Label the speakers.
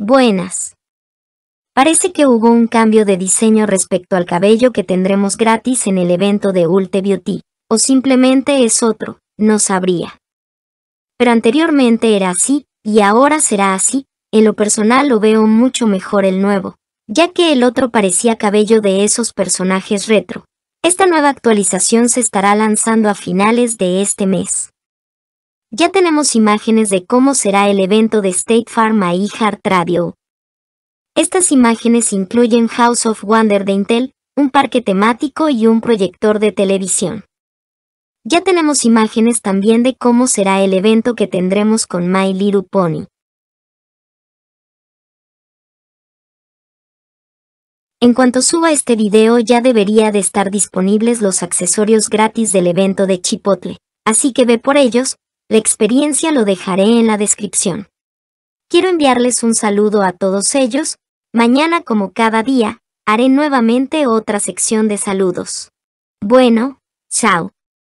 Speaker 1: Buenas. Parece que hubo un cambio de diseño respecto al cabello que tendremos gratis en el evento de Ulte Beauty, o simplemente es otro, no sabría. Pero anteriormente era así, y ahora será así, en lo personal lo veo mucho mejor el nuevo, ya que el otro parecía cabello de esos personajes retro. Esta nueva actualización se estará lanzando a finales de este mes. Ya tenemos imágenes de cómo será el evento de State Farm y Heart Radio. Estas imágenes incluyen House of Wonder de Intel, un parque temático y un proyector de televisión. Ya tenemos imágenes también de cómo será el evento que tendremos con My Little Pony.
Speaker 2: En cuanto suba este video
Speaker 1: ya debería de estar disponibles los accesorios gratis del evento de Chipotle, así que ve por ellos, la experiencia lo dejaré en la descripción. Quiero enviarles un saludo a todos ellos. Mañana como cada día, haré nuevamente otra sección de saludos. Bueno, chao.